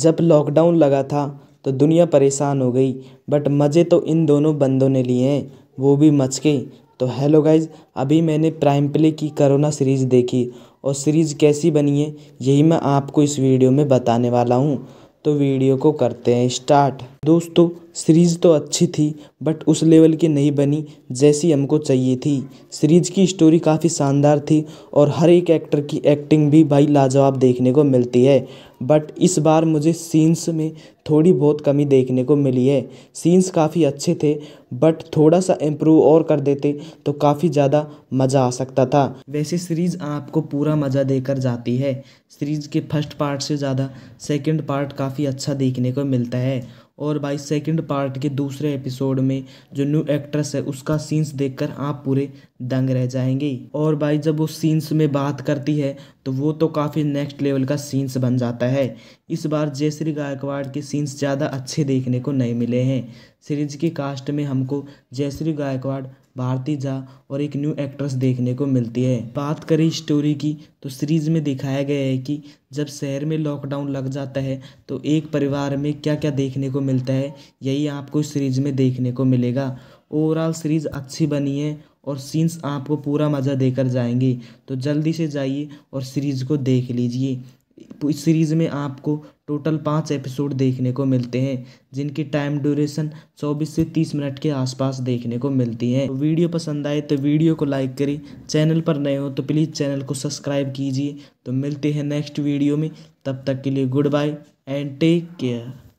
जब लॉकडाउन लगा था तो दुनिया परेशान हो गई बट मज़े तो इन दोनों बंदों ने लिए हैं वो भी मच के तो हेलो गाइज़ अभी मैंने प्राइम प्ले की करोना सीरीज़ देखी और सीरीज़ कैसी बनी है यही मैं आपको इस वीडियो में बताने वाला हूँ तो वीडियो को करते हैं स्टार्ट दोस्तों सीरीज़ तो अच्छी थी बट उस लेवल की नहीं बनी जैसी हमको चाहिए थी सीरीज़ की स्टोरी काफ़ी शानदार थी और हर एक एक्टर की एक्टिंग भी भाई लाजवाब देखने को मिलती है बट इस बार मुझे सीन्स में थोड़ी बहुत कमी देखने को मिली है सीन्स काफ़ी अच्छे थे बट थोड़ा सा इम्प्रूव और कर देते तो काफ़ी ज़्यादा मज़ा आ सकता था वैसे सीरीज़ आपको पूरा मज़ा देकर जाती है सीरीज़ के फर्स्ट पार्ट से ज़्यादा सेकेंड पार्ट काफ़ी अच्छा देखने को मिलता है और भाई सेकंड पार्ट के दूसरे एपिसोड में जो न्यू एक्ट्रेस है उसका सीन्स देखकर आप पूरे दंग रह जाएंगे और भाई जब वो सीन्स में बात करती है तो वो तो काफ़ी नेक्स्ट लेवल का सीन्स बन जाता है इस बार जयश्री गायकवाड़ के सीन्स ज़्यादा अच्छे देखने को नहीं मिले हैं सीरीज की कास्ट में हमको जयश्री गायकवाड़ भारती झा और एक न्यू एक्ट्रेस देखने को मिलती है बात करें स्टोरी की तो सीरीज़ में दिखाया गया है कि जब शहर में लॉकडाउन लग जाता है तो एक परिवार में क्या क्या देखने को मिलता है यही आपको इस सीरीज़ में देखने को मिलेगा ओवरऑल सीरीज़ अच्छी बनी है और सीन्स आपको पूरा मज़ा देकर जाएंगे तो जल्दी से जाइए और सीरीज़ को देख लीजिए तो इस सीरीज़ में आपको टोटल पाँच एपिसोड देखने को मिलते हैं जिनकी टाइम ड्यूरेशन चौबीस से तीस मिनट के आसपास देखने को मिलती है तो वीडियो पसंद आए तो वीडियो को लाइक करें चैनल पर नए हो तो प्लीज़ चैनल को सब्सक्राइब कीजिए तो मिलते हैं नेक्स्ट वीडियो में तब तक के लिए goodbye and take care